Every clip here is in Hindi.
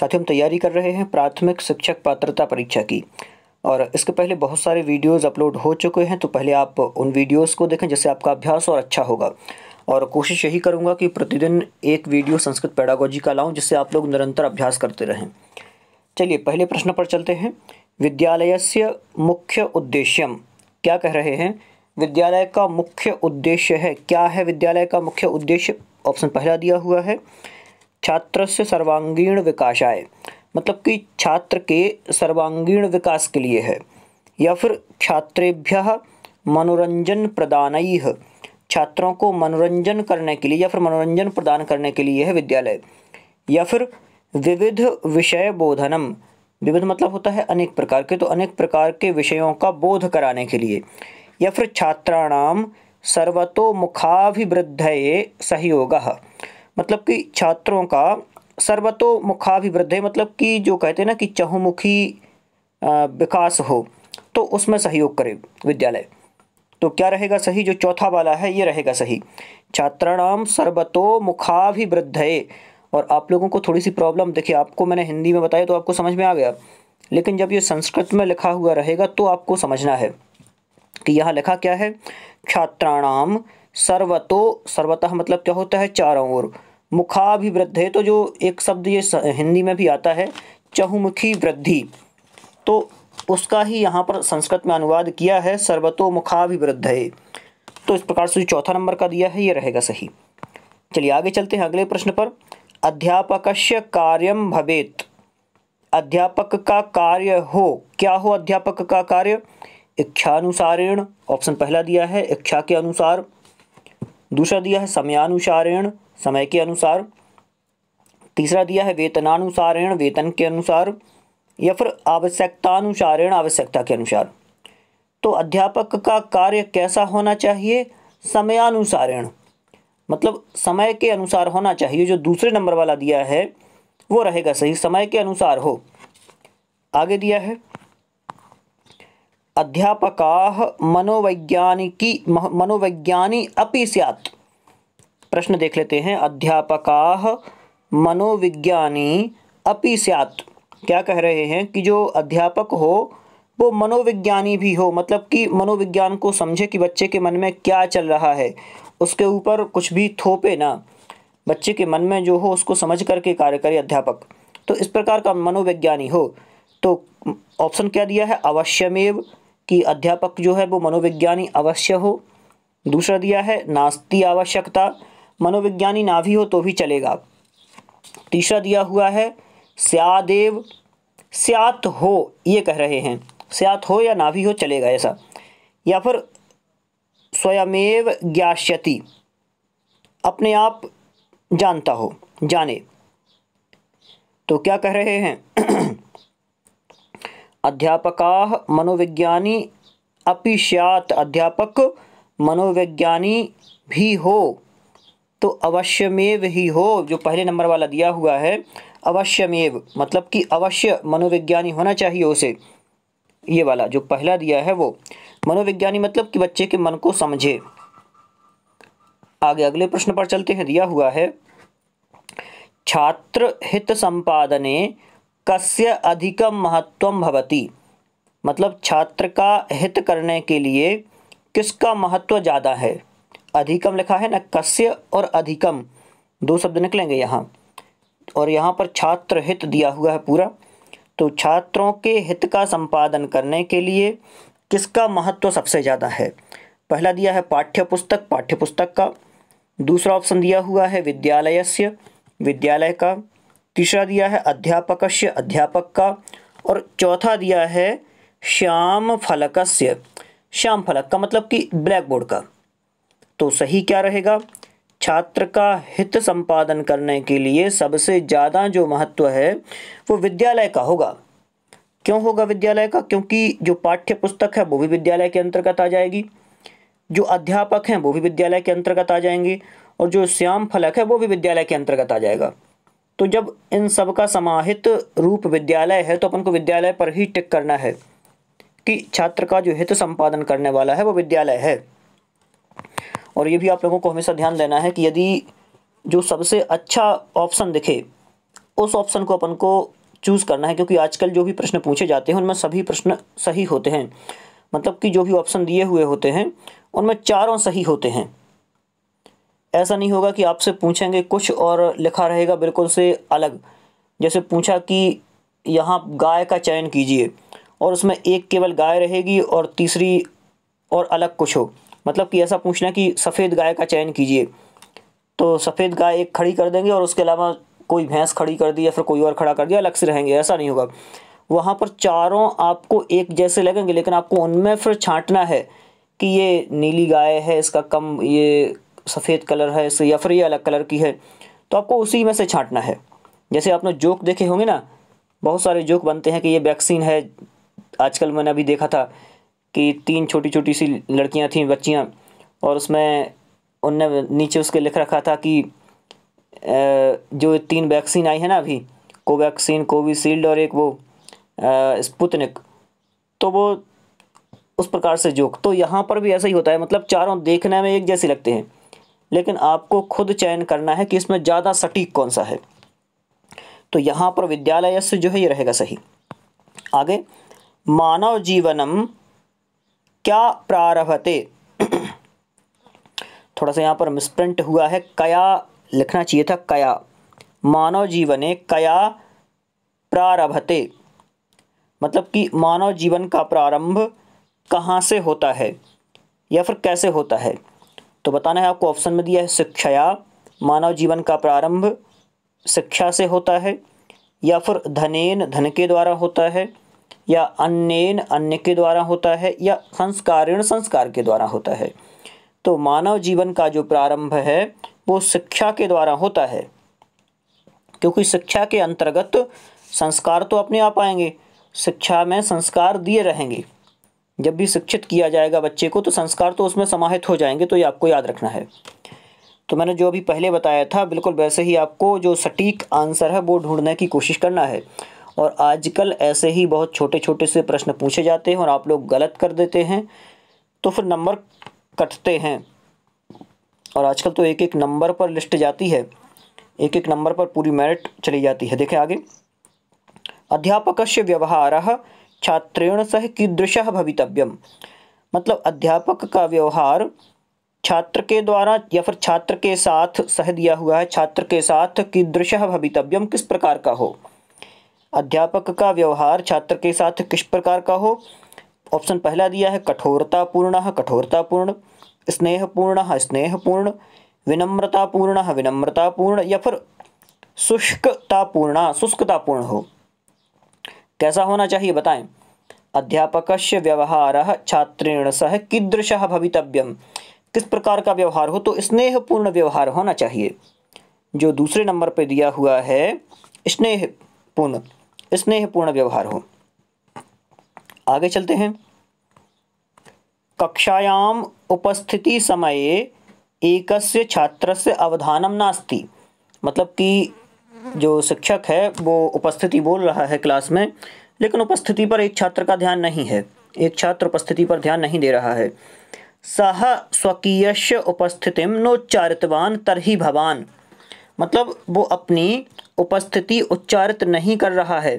साथ ही हम तैयारी कर रहे हैं प्राथमिक शिक्षक पात्रता परीक्षा की और इसके पहले बहुत सारे वीडियोस अपलोड हो चुके हैं तो पहले आप उन वीडियोस को देखें जिससे आपका अभ्यास और अच्छा होगा और कोशिश यही करूँगा कि प्रतिदिन एक वीडियो संस्कृत पैडागोजी का लाऊं जिससे आप लोग निरंतर अभ्यास करते रहें चलिए पहले प्रश्न पर चलते हैं विद्यालय से मुख्य उद्देश्यम क्या कह रहे हैं विद्यालय का मुख्य उद्देश्य है क्या है विद्यालय का मुख्य उद्देश्य ऑप्शन पहला दिया हुआ है छात्र से सर्वांगीण विकास आए मतलब कि छात्र के सर्वांगीण विकास के लिए है या फिर छात्रेभ्य मनोरंजन प्रदान छात्रों को मनोरंजन करने के लिए या फिर मनोरंजन प्रदान करने के लिए है विद्यालय या फिर विविध विषय बोधनम विविध मतलब होता है अनेक प्रकार के तो अनेक प्रकार के विषयों का बोध कराने के लिए या फिर छात्राणाम सर्वतोमुखाभिवृद्ध सहयोग मतलब कि छात्रों का सर्वतोमुखाभिवृद्धि मतलब कि जो कहते हैं ना कि चहुमुखी विकास हो तो उसमें सहयोग करे विद्यालय तो क्या रहेगा सही जो चौथा वाला है ये रहेगा सही छात्राणाम सर्वतोमुखाभिवृद्धि और आप लोगों को थोड़ी सी प्रॉब्लम देखिए आपको मैंने हिंदी में बताया तो आपको समझ में आ गया लेकिन जब ये संस्कृत में लिखा हुआ रहेगा तो आपको समझना है कि यहाँ लिखा क्या है छात्राणाम सर्वतो सर्वतः मतलब क्या होता है चारों ओर मुखाभिवृद्ध है तो जो एक शब्द ये हिंदी में भी आता है चहुमुखी वृद्धि तो उसका ही यहाँ पर संस्कृत में अनुवाद किया है सर्वतोमुखाभिवृद्ध है तो इस प्रकार से जो चौथा नंबर का दिया है ये रहेगा सही चलिए आगे चलते हैं अगले प्रश्न पर अध्यापक कार्यम भवेत अध्यापक का कार्य हो क्या हो अध्यापक का कार्य इच्छानुसारेण ऑप्शन पहला दिया है इच्छा के अनुसार दूसरा दिया है समयानुसारेण समय के अनुसार तीसरा दिया है वेतनानुसारेण वेतन के अनुसार या फिर आवश्यकतानुसारेण आवश्यकता के अनुसार तो अध्यापक का कार्य कैसा होना चाहिए समयानुसारेण मतलब समय के अनुसार होना चाहिए जो दूसरे नंबर वाला दिया है वो रहेगा सही समय के अनुसार हो आगे दिया है अध्यापका मनोवैज्ञानिकी मनोवैज्ञानी अपि सैत् प्रश्न देख लेते हैं अध्यापका मनोविज्ञानी अपि स्यात क्या कह रहे हैं कि जो अध्यापक हो वो मनोविज्ञानी भी हो मतलब कि मनोविज्ञान को समझे कि बच्चे के मन में क्या चल रहा है उसके ऊपर कुछ भी थोपे ना बच्चे के मन में जो हो उसको समझ करके कार्य करे अध्यापक तो इस प्रकार का मनोविज्ञानी हो तो ऑप्शन क्या दिया है अवश्यमेव कि अध्यापक जो है वो मनोविज्ञानी अवश्य हो दूसरा दिया है नास्ती आवश्यकता मनोविज्ञानी ना भी हो तो भी चलेगा तीसरा दिया हुआ है स्यादेव स्यात हो ये कह रहे हैं स्यात हो या ना भी हो चलेगा ऐसा या फिर स्वयमेव ज्ञाश्यति अपने आप जानता हो जाने तो क्या कह रहे हैं अध्यापका मनोविज्ञानी अपि अध्यापक मनोवैज्ञानी भी हो तो अवश्यमेव ही हो जो पहले नंबर वाला दिया हुआ है अवश्यमेव मतलब कि अवश्य मनोविज्ञानी होना चाहिए उसे ये वाला जो पहला दिया है वो मनोविज्ञानी मतलब कि बच्चे के मन को समझे आगे अगले प्रश्न पर चलते हैं दिया हुआ है छात्र हित संपादने कस्य अधिकम महत्वम भवती मतलब छात्र का हित करने के लिए किसका महत्व ज़्यादा है अधिकम लिखा है ना कस्य और अधिकम दो शब्द निकलेंगे यहाँ और यहाँ पर छात्र हित दिया हुआ है पूरा तो छात्रों के हित का संपादन करने के लिए किसका महत्व सबसे ज़्यादा है पहला दिया है पाठ्य पुस्तक पाठ्य पुस्तक का दूसरा ऑप्शन दिया हुआ है विद्यालय से विद्यालय का तीसरा दिया है अध्यापक से अध्यापक का और चौथा दिया है श्याम फलकस्य श्याम फलक का मतलब कि ब्लैक बोर्ड का तो सही क्या रहेगा छात्र का हित संपादन करने के लिए सबसे ज़्यादा जो महत्व है वो विद्यालय का होगा क्यों होगा विद्यालय का क्योंकि जो पाठ्य पुस्तक है वो भी विद्यालय के अंतर्गत आ जाएगी जो अध्यापक हैं वो भी विद्यालय के अंतर्गत आ जाएंगे और जो श्याम फलक है वो भी विद्यालय के अंतर्गत आ जाएगा तो जब इन सब का समाहित रूप विद्यालय है तो अपन को विद्यालय पर ही टिक करना है कि छात्र का जो हित संपादन करने वाला है वो विद्यालय है और ये भी आप लोगों को हमेशा ध्यान देना है कि यदि जो सबसे अच्छा ऑप्शन दिखे उस ऑप्शन को अपन को चूज़ करना है क्योंकि आजकल जो भी प्रश्न पूछे जाते हैं उनमें सभी प्रश्न सही होते हैं मतलब कि जो भी ऑप्शन दिए हुए होते हैं उनमें चारों सही होते हैं ऐसा नहीं होगा कि आपसे पूछेंगे कुछ और लिखा रहेगा बिल्कुल से अलग जैसे पूछा कि यहाँ गाय का चयन कीजिए और उसमें एक केवल गाय रहेगी और तीसरी और अलग कुछ हो मतलब कि ऐसा पूछना कि सफ़ेद गाय का चयन कीजिए तो सफ़ेद गाय एक खड़ी कर देंगे और उसके अलावा कोई भैंस खड़ी कर दी या फिर कोई और खड़ा कर दिया अलग से रहेंगे ऐसा नहीं होगा वहाँ पर चारों आपको एक जैसे लगेंगे लेकिन आपको उनमें फिर छांटना है कि ये नीली गाय है इसका कम ये सफ़ेद कलर है इससे या फिर ये अलग कलर की है तो आपको उसी में से छांटना है जैसे आपने जोक देखे होंगे ना बहुत सारे जोक बनते हैं कि ये वैक्सीन है आजकल मैंने अभी देखा था कि तीन छोटी छोटी सी लड़कियां थीं बच्चियां और उसमें उनने नीचे उसके लिख रखा था कि जो तीन वैक्सीन आई है ना अभी कोवैक्सीन कोविशील्ड और एक वो स्पुतनिक तो वो उस प्रकार से जोक तो यहाँ पर भी ऐसा ही होता है मतलब चारों देखने में एक जैसे लगते हैं लेकिन आपको खुद चयन करना है कि इसमें ज़्यादा सटीक कौन सा है तो यहाँ पर विद्यालय से जो है ये रहेगा सही आगे मानव जीवनम क्या प्रारभते थोड़ा सा यहाँ पर मिसप्रिंट हुआ है कया लिखना चाहिए था कया मानव जीवने कया प्रारभते मतलब कि मानव जीवन का प्रारंभ कहाँ से होता है या फिर कैसे होता है तो बताना है आपको ऑप्शन में दिया है शिक्षया मानव जीवन का प्रारंभ शिक्षा से होता है या फिर धनेन धन के द्वारा होता है या अन्यन अन्य के द्वारा होता है या संस्कारण संस्कार के द्वारा होता है तो मानव जीवन का जो प्रारंभ है वो शिक्षा के द्वारा होता है क्योंकि शिक्षा के अंतर्गत संस्कार तो अपने आप आएंगे शिक्षा में संस्कार दिए रहेंगे जब भी शिक्षित किया जाएगा बच्चे को तो संस्कार तो उसमें समाहित हो जाएंगे तो ये आपको याद रखना है तो मैंने जो अभी पहले बताया था बिल्कुल वैसे ही आपको जो सटीक आंसर है वो ढूंढने की कोशिश करना है और आजकल ऐसे ही बहुत छोटे छोटे से प्रश्न पूछे जाते हैं और आप लोग गलत कर देते हैं तो फिर नंबर कटते हैं और आजकल तो एक एक नंबर पर लिस्ट जाती है एक एक नंबर पर पूरी मेरिट चली जाती है देखें आगे अध्यापक से व्यवहार छात्रेण सह कीदृश भवितव्यम मतलब अध्यापक का व्यवहार छात्र के द्वारा या फिर छात्र के साथ सह दिया हुआ है छात्र के साथ कीदृश भवितव्यम किस प्रकार का हो अध्यापक का व्यवहार छात्र के साथ किस प्रकार का हो ऑप्शन पहला दिया है कठोरतापूर्ण कठोरतापूर्ण स्नेहपूर्ण स्नेहपूर्ण विनम्रतापूर्ण विनम्रतापूर्ण या फिर शुष्कतापूर्ण शुष्कतापूर्ण हो कैसा होना चाहिए बताएं अध्यापक व्यवहार छात्रेण सह कीदृश भवितव्यम किस प्रकार का व्यवहार हो तो स्नेहपूर्ण व्यवहार होना चाहिए जो दूसरे नंबर पर दिया हुआ है स्नेहपूर्ण स्नेहपूर्ण व्यवहार हो आगे चलते हैं कक्षायाम उपस्थिति एक एकस्य छात्रस्य अवधानम नास्ति मतलब कि जो शिक्षक है वो उपस्थिति बोल रहा है क्लास में लेकिन उपस्थिति पर एक छात्र का ध्यान नहीं है एक छात्र उपस्थिति पर ध्यान नहीं दे रहा है सह स्वकीयश उपस्थितिम नोच्चारितवान तरही भवान मतलब वो अपनी उपस्थिति उच्चारित नहीं कर रहा है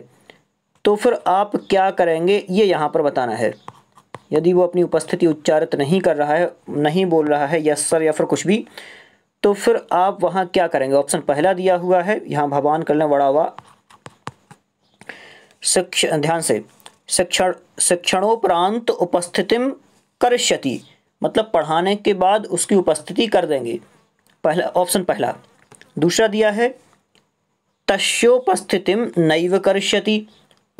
तो फिर आप क्या करेंगे ये यहाँ पर बताना है यदि वो अपनी उपस्थिति उच्चारित नहीं कर रहा है नहीं बोल रहा है यस सर या फिर कुछ भी तो फिर आप वहाँ क्या करेंगे ऑप्शन पहला दिया हुआ है यहाँ भगवान बड़ा हुआ शिक्षण ध्यान से शिक्षण शिक्षणोपरांत उपस्थितिम करष्यति मतलब पढ़ाने के बाद उसकी उपस्थिति कर देंगे पहला ऑप्शन पहला दूसरा दिया है तस्योपस्थितिम नैव करिष्यति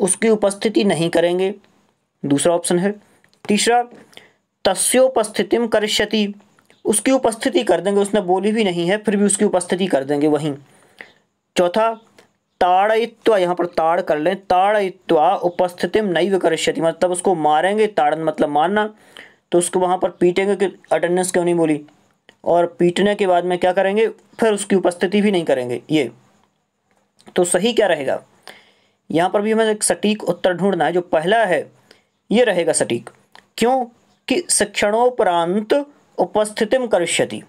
उसकी उपस्थिति नहीं करेंगे दूसरा ऑप्शन है तीसरा तस्योपस्थितिम करिष्यति उसकी उपस्थिति कर देंगे उसने बोली भी नहीं है फिर भी उसकी उपस्थिति कर देंगे वहीं चौथा ताड़यित्वा यहाँ पर ताड़ कर लें ताड़यित्वा उपस्थितिम नैव करिष्यति मतलब उसको मारेंगे ताड़न मतलब मारना तो उसको वहाँ पर पीटेंगे कि अटेंडेंस क्यों नहीं बोली और पीटने के बाद में क्या करेंगे फिर उसकी उपस्थिति भी नहीं करेंगे ये तो सही क्या रहेगा यहाँ पर भी हमें एक सटीक उत्तर ढूंढना है जो पहला है ये रहेगा सटीक क्यों कि शिक्षणोपरांत उपस्थितिम करिष्यति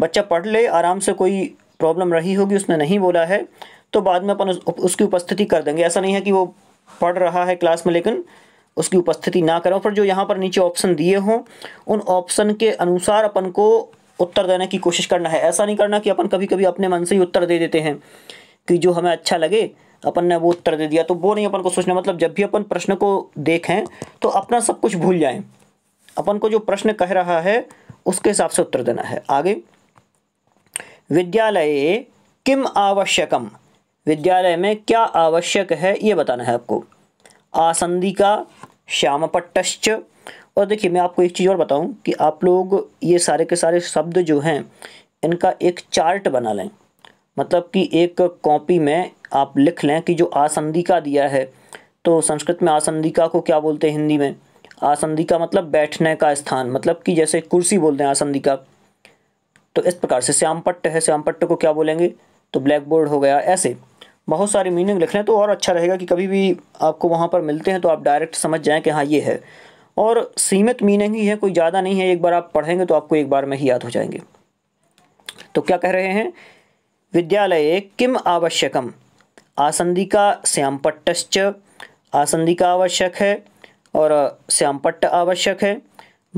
बच्चा पढ़ ले आराम से कोई प्रॉब्लम रही होगी उसने नहीं बोला है तो बाद में अपन उस, उसकी उपस्थिति कर देंगे ऐसा नहीं है कि वो पढ़ रहा है क्लास में लेकिन उसकी उपस्थिति ना करें पर जो यहाँ पर नीचे ऑप्शन दिए हों उन ऑप्शन के अनुसार अपन को उत्तर देने की कोशिश करना है ऐसा नहीं करना कि अपन कभी कभी अपने मन से ही उत्तर दे देते हैं कि जो हमें अच्छा लगे अपन ने वो उत्तर दे दिया तो वो नहीं अपन को सोचना मतलब जब भी अपन प्रश्न को देखें तो अपना सब कुछ भूल जाएं अपन को जो प्रश्न कह रहा है उसके हिसाब से उत्तर देना है आगे विद्यालय किम आवश्यकम विद्यालय में क्या आवश्यक है ये बताना है आपको आसंदिका पट्टश्च और देखिए मैं आपको एक चीज़ और बताऊं कि आप लोग ये सारे के सारे शब्द जो हैं इनका एक चार्ट बना लें मतलब कि एक कॉपी में आप लिख लें कि जो आसंदिका दिया है तो संस्कृत में आसंदिका को क्या बोलते हैं हिंदी में आसंदिका मतलब बैठने का स्थान मतलब कि जैसे कुर्सी बोलते हैं आसंदिका तो इस प्रकार से श्यामपट्ट है श्यामपट्ट को क्या बोलेंगे तो ब्लैक बोर्ड हो गया ऐसे बहुत सारे मीनिंग लिख लें तो और अच्छा रहेगा कि कभी भी आपको वहाँ पर मिलते हैं तो आप डायरेक्ट समझ जाएँ कि हाँ ये है और सीमित मीनिंग ही है कोई ज़्यादा नहीं है एक बार आप पढ़ेंगे तो आपको एक बार में ही याद हो जाएंगे तो क्या कह रहे हैं विद्यालये किम आवश्यकम आसंदिका श्यामपट्टश्च आसंदिका आवश्यक है और श्यामपट्ट आवश्यक है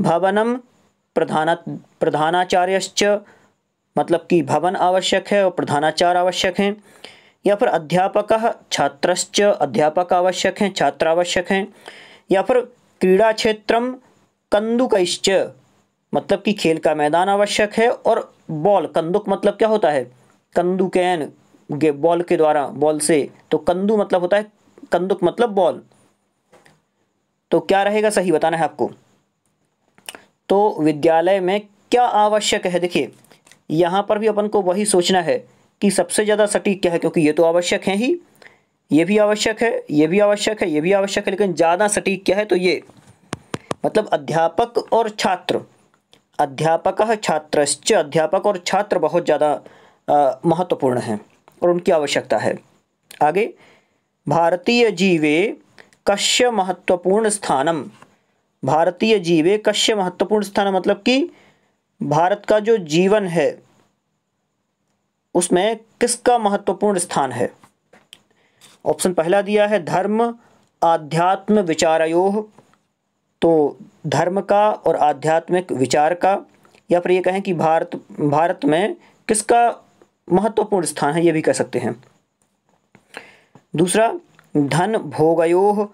भवन प्रधान प्रधानाचार्यश्च मतलब कि भवन आवश्यक है और प्रधानाचार्य आवश्यक हैं या फिर अध्यापक छात्रश्च अध्यापक आवश्यक हैं छात्र आवश्यक हैं या फिर क्रीड़ा क्षेत्र कंदुकश्च मतलब कि खेल का मैदान आवश्यक है और बॉल कंदुक मतलब क्या होता है कंदुकैन कैन बॉल के द्वारा बॉल से तो कंदु मतलब होता है कंदुक मतलब बॉल तो क्या रहेगा सही बताना है आपको तो विद्यालय में क्या आवश्यक है देखिए यहाँ पर भी अपन को वही सोचना है कि सबसे ज़्यादा सटीक क्या है क्योंकि ये तो आवश्यक है ही ये भी आवश्यक है ये भी आवश्यक है ये भी आवश्यक है लेकिन ज़्यादा सटीक क्या है तो ये मतलब अध्यापक और छात्र अध्यापक छात्रश्च अध्यापक और छात्र बहुत ज़्यादा महत्वपूर्ण हैं और उनकी आवश्यकता है आगे भारतीय जीवे कश्य महत्वपूर्ण स्थानम भारतीय जीवे कश्य महत्वपूर्ण स्थान मतलब कि भारत का जो जीवन है उसमें किसका महत्वपूर्ण स्थान है ऑप्शन पहला दिया है धर्म आध्यात्म विचारयोह तो धर्म का और आध्यात्मिक विचार का या फिर ये कहें कि भारत भारत में किसका महत्वपूर्ण स्थान है ये भी कह सकते हैं दूसरा धन भोगयो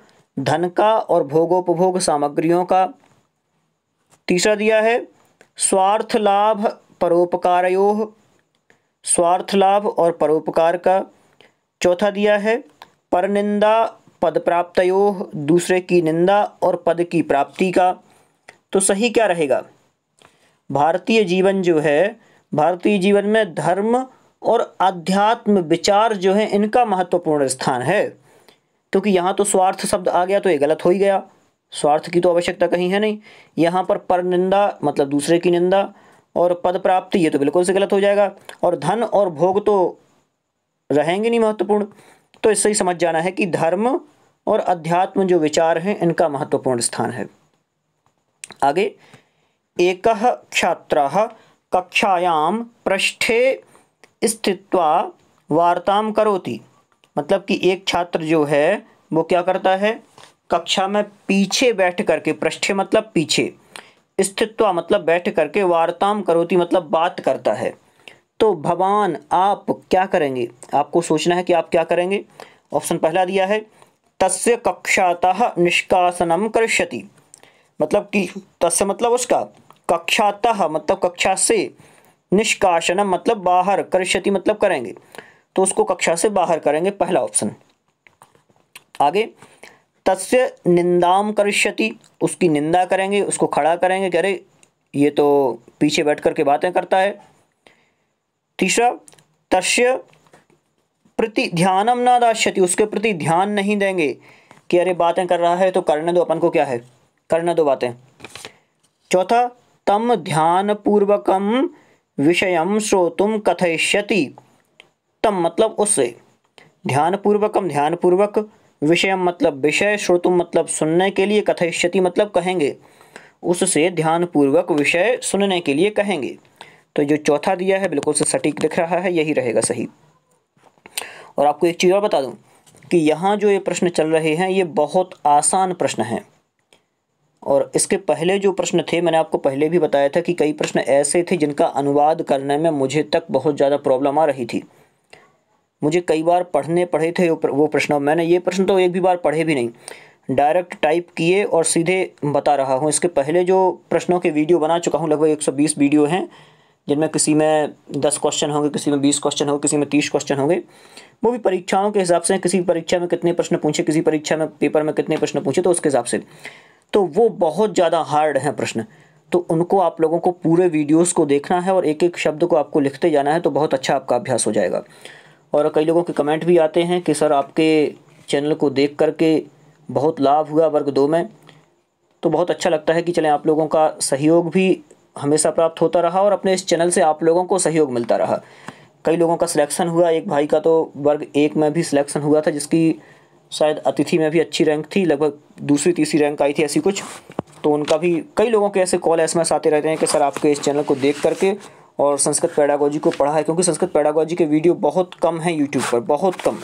धन का और भोगोपभोग सामग्रियों का तीसरा दिया है स्वार्थ लाभ परोपकारयो स्वार्थ लाभ और परोपकार का चौथा दिया है परनिंदा पद प्राप्तयो दूसरे की निंदा और पद की प्राप्ति का तो सही क्या रहेगा भारतीय जीवन जो है भारतीय जीवन में धर्म और अध्यात्म विचार जो है इनका महत्वपूर्ण स्थान है क्योंकि यहाँ तो स्वार्थ शब्द आ गया तो ये गलत हो ही गया स्वार्थ की तो आवश्यकता कहीं है नहीं यहाँ पर पर निंदा मतलब दूसरे की निंदा और पद प्राप्ति ये तो बिल्कुल से गलत हो जाएगा और धन और भोग तो रहेंगे नहीं महत्वपूर्ण तो इससे ही समझ जाना है कि धर्म और अध्यात्म जो विचार हैं इनका महत्वपूर्ण स्थान है आगे एक क्षात्र कक्षायाम पृष्ठे स्थित्वा वार्ताम करोती मतलब कि एक छात्र जो है वो क्या करता है कक्षा में पीछे बैठ करके पृष्ठे मतलब पीछे स्थित्वा मतलब बैठ करके वार्ताम करोती मतलब बात करता है तो भवान आप क्या करेंगे आपको सोचना है कि आप क्या करेंगे ऑप्शन पहला दिया है तस्य कक्षातः निष्कासनम करिष्यति मतलब कि तस्य मतलब उसका कक्षातः मतलब कक्षा से निष्काशनम मतलब बाहर करिष्यति मतलब करेंगे तो उसको कक्षा से बाहर करेंगे पहला ऑप्शन आगे तस्य निंदाम करिष्यति उसकी निंदा करेंगे उसको खड़ा करेंगे कि अरे ये तो पीछे बैठ कर के बातें करता है तीसरा तस्य प्रति ध्यानम ना दाश्यति उसके प्रति ध्यान नहीं देंगे कि अरे बातें कर रहा है तो करने दो अपन को क्या है करने दो बातें चौथा तम ध्यान पूर्वकम विषय श्रोतुम कथयिष्यति तम मतलब उससे हम ध्यानपूर्वक विषय मतलब विषय श्रोतुम मतलब सुनने के लिए कथयिष्यति मतलब कहेंगे उससे ध्यानपूर्वक विषय सुनने के लिए कहेंगे तो जो चौथा दिया है बिल्कुल से सटीक दिख रहा है यही रहेगा सही और आपको एक चीज़ और बता दूं कि यहाँ जो ये प्रश्न चल रहे हैं ये बहुत आसान प्रश्न हैं और इसके पहले जो प्रश्न थे मैंने आपको पहले भी बताया था कि कई प्रश्न ऐसे थे जिनका अनुवाद करने में मुझे तक बहुत ज़्यादा प्रॉब्लम आ रही थी मुझे कई बार पढ़ने पढ़े थे वो प्रश्न मैंने ये प्रश्न तो एक भी बार पढ़े भी नहीं डायरेक्ट टाइप किए और सीधे बता रहा हूँ इसके पहले जो प्रश्नों के वीडियो बना चुका हूँ लगभग 120 वीडियो हैं जिनमें किसी में दस क्वेश्चन होंगे किसी में बीस क्वेश्चन होंगे किसी में तीस क्वेश्चन होंगे वो भी परीक्षाओं के हिसाब से किसी परीक्षा में कितने प्रश्न पूछे किसी परीक्षा में पेपर में कितने प्रश्न पूछे तो उसके हिसाब से तो वो बहुत ज़्यादा हार्ड हैं प्रश्न तो उनको आप लोगों को पूरे वीडियोस को देखना है और एक एक शब्द को आपको लिखते जाना है तो बहुत अच्छा आपका अभ्यास हो जाएगा और कई लोगों के कमेंट भी आते हैं कि सर आपके चैनल को देख करके बहुत लाभ हुआ वर्ग दो में तो बहुत अच्छा लगता है कि चलें आप लोगों का सहयोग भी हमेशा प्राप्त होता रहा और अपने इस चैनल से आप लोगों को सहयोग मिलता रहा कई लोगों का सिलेक्शन हुआ एक भाई का तो वर्ग एक में भी सिलेक्शन हुआ था जिसकी शायद अतिथि में भी अच्छी रैंक थी लगभग दूसरी तीसरी रैंक आई थी ऐसी कुछ तो उनका भी कई लोगों के ऐसे कॉल एस आते रहते हैं कि सर आपके इस चैनल को देख करके और संस्कृत पैडागोजी को पढ़ा है क्योंकि संस्कृत पैडागोजी के वीडियो बहुत कम हैं यूट्यूब पर बहुत कम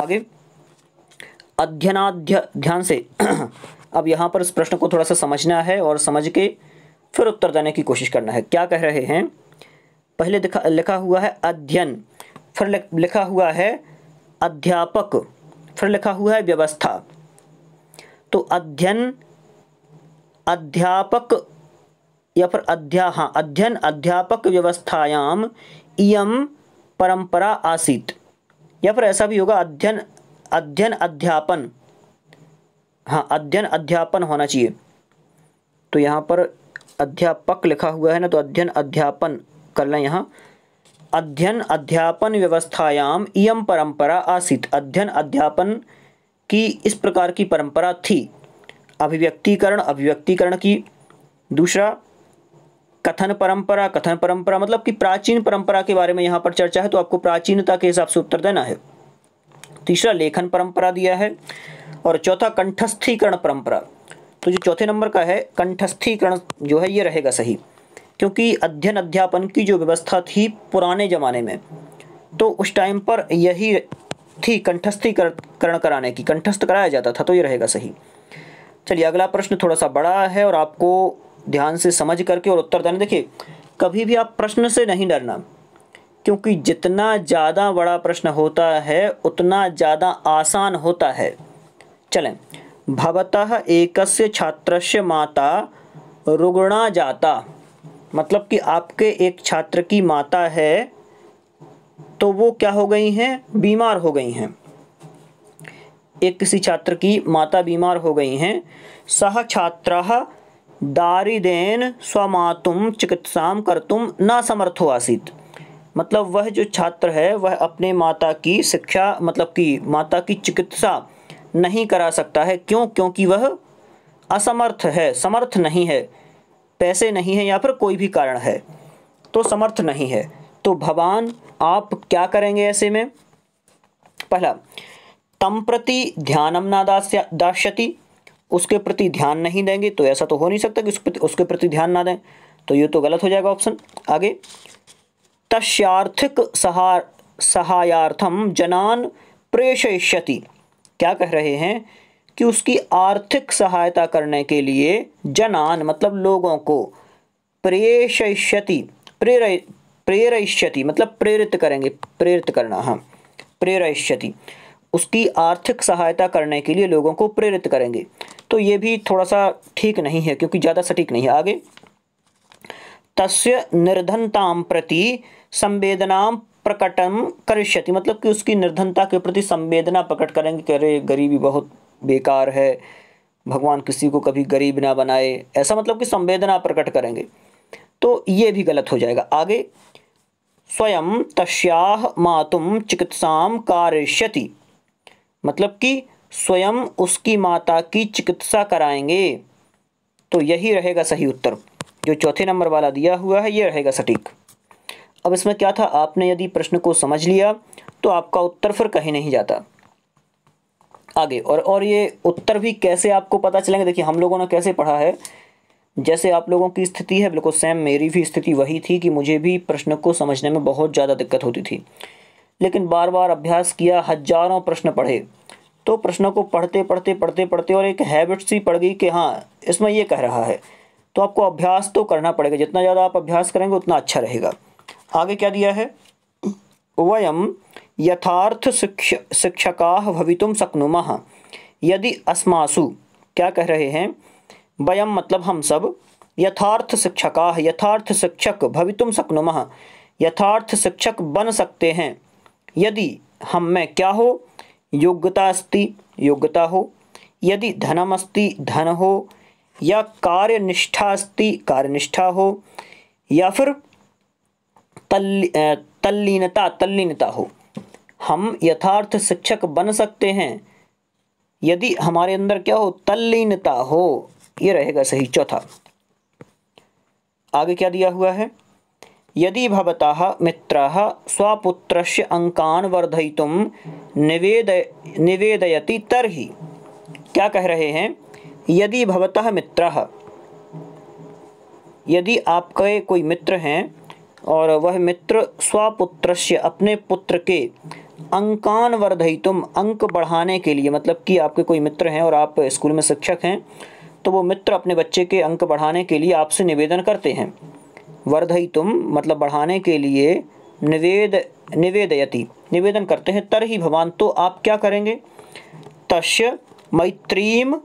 आगे अध्ययनाध्य ध्यान से अब यहाँ पर इस प्रश्न को थोड़ा सा समझना है और समझ के फिर उत्तर देने की कोशिश करना है क्या कह रहे हैं पहले लिखा हुआ है अध्ययन फिर लिखा हुआ है अध्यापक फिर लिखा हुआ है व्यवस्था तो अध्ययन अध्यापक या फिर अध्या हाँ अध्ययन अध्यापक व्यवस्थायाम इम परंपरा आसीत या फिर ऐसा भी होगा अध्ययन अध्ययन अध्यापन हाँ अध्ययन अध्यापन होना चाहिए तो यहाँ पर अध्यापक लिखा हुआ है ना तो अध्ययन अध्यापन कर लें यहाँ अध्ययन अध्यापन व्यवस्थायाम इम परंपरा आसित अध्ययन अध्यापन की इस प्रकार की परंपरा थी अभिव्यक्तिकरण अभिव्यक्तिकरण की दूसरा कथन परंपरा कथन परंपरा मतलब कि प्राचीन परंपरा के बारे में यहाँ पर चर्चा है तो आपको प्राचीनता के हिसाब से उत्तर देना है तीसरा लेखन परंपरा दिया है और चौथा कंठस्थीकरण परंपरा तो जो चौथे नंबर का है कंठस्थीकरण जो है ये रहेगा सही क्योंकि अध्ययन अध्यापन की जो व्यवस्था थी पुराने ज़माने में तो उस टाइम पर यही थी कंठस्थीकरण कराने की कंठस्थ कराया जाता था तो ये रहेगा सही चलिए अगला प्रश्न थोड़ा सा बड़ा है और आपको ध्यान से समझ करके और उत्तर देना देखिए कभी भी आप प्रश्न से नहीं डरना क्योंकि जितना ज़्यादा बड़ा प्रश्न होता है उतना ज़्यादा आसान होता है चलें भवतः एकस्य छात्रस्य माता रुगुणा जाता मतलब कि आपके एक छात्र की माता है तो वो क्या हो गई हैं बीमार हो गई हैं एक किसी छात्र की माता बीमार हो गई हैं सह छात्र दारिदेन स्वमातुम चिकित्साम कर्तुम ना समर्थो आसित मतलब वह जो छात्र है वह अपने माता की शिक्षा मतलब कि माता की चिकित्सा नहीं करा सकता है क्यों क्योंकि वह असमर्थ है समर्थ नहीं है पैसे नहीं है या फिर कोई भी कारण है तो समर्थ नहीं है तो भगवान आप क्या करेंगे ऐसे में पहला तम प्रति ध्यानम ना दास्य दास्यति उसके प्रति ध्यान नहीं देंगे तो ऐसा तो हो नहीं सकता कि उसके प्रति उसके प्रति ध्यान ना दें तो ये तो गलत हो जाएगा ऑप्शन आगे तस्यार्थिक सहार सहायार्थम जनान प्रेषयति क्या कह रहे हैं कि उसकी आर्थिक सहायता करने के लिए जनान मतलब लोगों को प्रेषयति प्रेर प्रेरयति मतलब प्रेरित करेंगे प्रेरित करना हाँ प्रेरयति उसकी आर्थिक सहायता करने के लिए लोगों को प्रेरित करेंगे तो ये भी थोड़ा सा ठीक नहीं है क्योंकि ज़्यादा सटीक नहीं है आगे तस्य निर्धनताम प्रति संवेदना प्रकटम करिष्यति मतलब कि उसकी निर्धनता के प्रति संवेदना प्रकट करेंगे कि अरे गरीबी बहुत बेकार है भगवान किसी को कभी गरीब ना बनाए ऐसा मतलब कि संवेदना प्रकट करेंगे तो ये भी गलत हो जाएगा आगे स्वयं तस्याह मातुम चिकित्सा कार्यति मतलब कि स्वयं उसकी माता की चिकित्सा कराएंगे तो यही रहेगा सही उत्तर जो चौथे नंबर वाला दिया हुआ है ये रहेगा सटीक अब इसमें क्या था आपने यदि प्रश्न को समझ लिया तो आपका उत्तर फिर कहीं नहीं जाता आगे और और ये उत्तर भी कैसे आपको पता चलेंगे देखिए हम लोगों ने कैसे पढ़ा है जैसे आप लोगों की स्थिति है बिल्कुल सेम मेरी भी स्थिति वही थी कि मुझे भी प्रश्न को समझने में बहुत ज़्यादा दिक्कत होती थी लेकिन बार बार अभ्यास किया हजारों प्रश्न पढ़े तो प्रश्नों को पढ़ते पढ़ते पढ़ते पढ़ते और एक हैबिट सी पड़ गई कि हाँ इसमें ये कह रहा है तो आपको अभ्यास तो करना पड़ेगा जितना ज़्यादा आप अभ्यास करेंगे उतना अच्छा रहेगा आगे क्या दिया है वयम यथार्थ शिक्ष शिक्षका भवितुम शक्नुम यदि अस्मासु क्या कह रहे हैं वयम मतलब हम सब यथार्थ शिक्षका यथार्थ शिक्षक भवितुम शक्नुम यथार्थ शिक्षक बन सकते हैं यदि हम में क्या हो योग्यता अस्ति योग्यता हो यदि धनमस्ति धन हो या कार्यनिष्ठा अस्ति कार्यनिष्ठा हो या फिर तल्ली तल्लीनता तल्लीनता हो हम यथार्थ शिक्षक बन सकते हैं यदि हमारे अंदर क्या हो तल्लीनता हो ये रहेगा सही चौथा आगे क्या दिया हुआ है यदि भवता मित्र स्वपुत्र अंकान वर्धय निवेद निवेदयति तरही क्या कह रहे हैं यदि भवतः मित्र यदि आपके कोई मित्र हैं और वह मित्र स्वपुत्र अपने पुत्र के अंकान वर्धयितुम अंक बढ़ाने के लिए मतलब कि आपके कोई मित्र हैं और आप स्कूल में शिक्षक हैं तो वो मित्र अपने बच्चे के अंक बढ़ाने के लिए आपसे निवेदन करते हैं वर्धयितुम मतलब बढ़ाने के लिए निवेद निवेदयति निवेदन करते हैं तर ही भगवान तो आप क्या करेंगे तस् मैत्रीम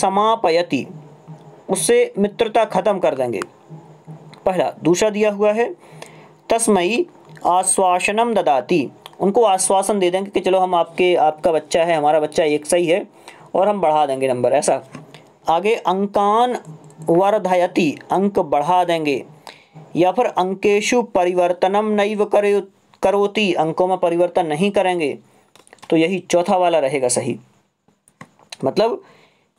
समापयति उससे मित्रता खत्म कर देंगे पहला दूसरा दिया हुआ है तस्मयी आश्वासनम ददाती उनको आश्वासन दे देंगे कि चलो हम आपके आपका बच्चा है हमारा बच्चा एक सही है और हम बढ़ा देंगे नंबर ऐसा आगे अंकान वर्धयति अंक बढ़ा देंगे या फिर अंकेशु परिवर्तनम नैव करे करोती अंकों में परिवर्तन नहीं करेंगे तो यही चौथा वाला रहेगा सही मतलब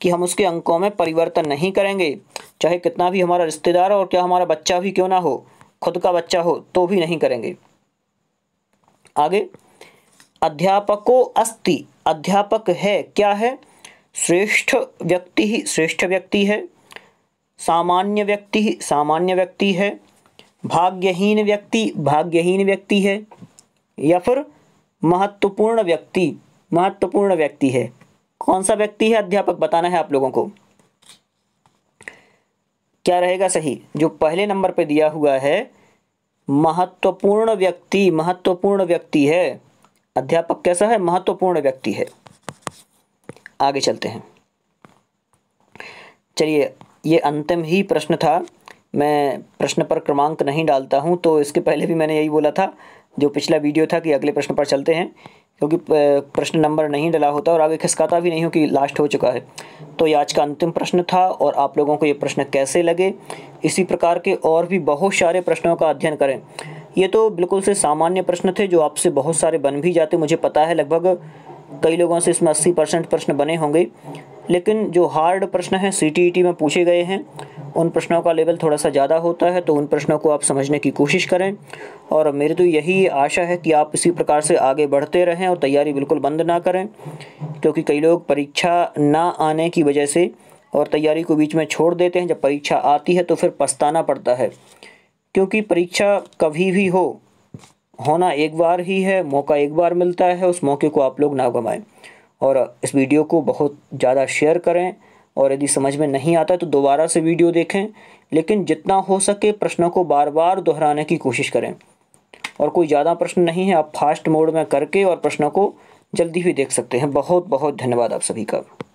कि हम उसके अंकों में परिवर्तन नहीं करेंगे चाहे कितना भी हमारा रिश्तेदार और क्या हमारा बच्चा भी क्यों ना हो खुद का बच्चा हो तो भी नहीं करेंगे आगे अध्यापको अस्ति अध्यापक है क्या है श्रेष्ठ व्यक्ति ही श्रेष्ठ व्यक्ति है सामान्य व्यक्ति ही सामान्य व्यक्ति है भाग्यहीन व्यक्ति भाग्यहीन व्यक्ति है या फिर महत्वपूर्ण व्यक्ति महत्वपूर्ण व्यक्ति है कौन सा व्यक्ति है अध्यापक बताना है आप लोगों को क्या रहेगा सही जो पहले नंबर पे दिया हुआ है महत्वपूर्ण व्यक्ति महत्वपूर्ण व्यक्ति है अध्यापक कैसा है महत्वपूर्ण व्यक्ति है आगे चलते हैं चलिए ये अंतिम ही प्रश्न था मैं प्रश्न पर क्रमांक नहीं डालता हूँ तो इसके पहले भी मैंने यही बोला था जो पिछला वीडियो था कि अगले प्रश्न पर चलते हैं क्योंकि प्रश्न नंबर नहीं डला होता और आगे खिसकाता भी नहीं हो कि लास्ट हो चुका है तो ये आज का अंतिम प्रश्न था और आप लोगों को ये प्रश्न कैसे लगे इसी प्रकार के और भी बहुत सारे प्रश्नों का अध्ययन करें ये तो बिल्कुल से सामान्य प्रश्न थे जो आपसे बहुत सारे बन भी जाते मुझे पता है लगभग कई लोगों से इसमें अस्सी परसेंट प्रश्न बने होंगे लेकिन जो हार्ड प्रश्न हैं सी e में पूछे गए हैं उन प्रश्नों का लेवल थोड़ा सा ज़्यादा होता है तो उन प्रश्नों को आप समझने की कोशिश करें और मेरी तो यही आशा है कि आप इसी प्रकार से आगे बढ़ते रहें और तैयारी बिल्कुल बंद ना करें क्योंकि कई लोग परीक्षा ना आने की वजह से और तैयारी को बीच में छोड़ देते हैं जब परीक्षा आती है तो फिर पछताना पड़ता है क्योंकि परीक्षा कभी भी हो होना एक बार ही है मौका एक बार मिलता है उस मौके को आप लोग ना गंवाएं और इस वीडियो को बहुत ज़्यादा शेयर करें और यदि समझ में नहीं आता तो दोबारा से वीडियो देखें लेकिन जितना हो सके प्रश्नों को बार बार दोहराने की कोशिश करें और कोई ज़्यादा प्रश्न नहीं है आप फास्ट मोड में करके और प्रश्नों को जल्दी भी देख सकते हैं बहुत बहुत धन्यवाद आप सभी का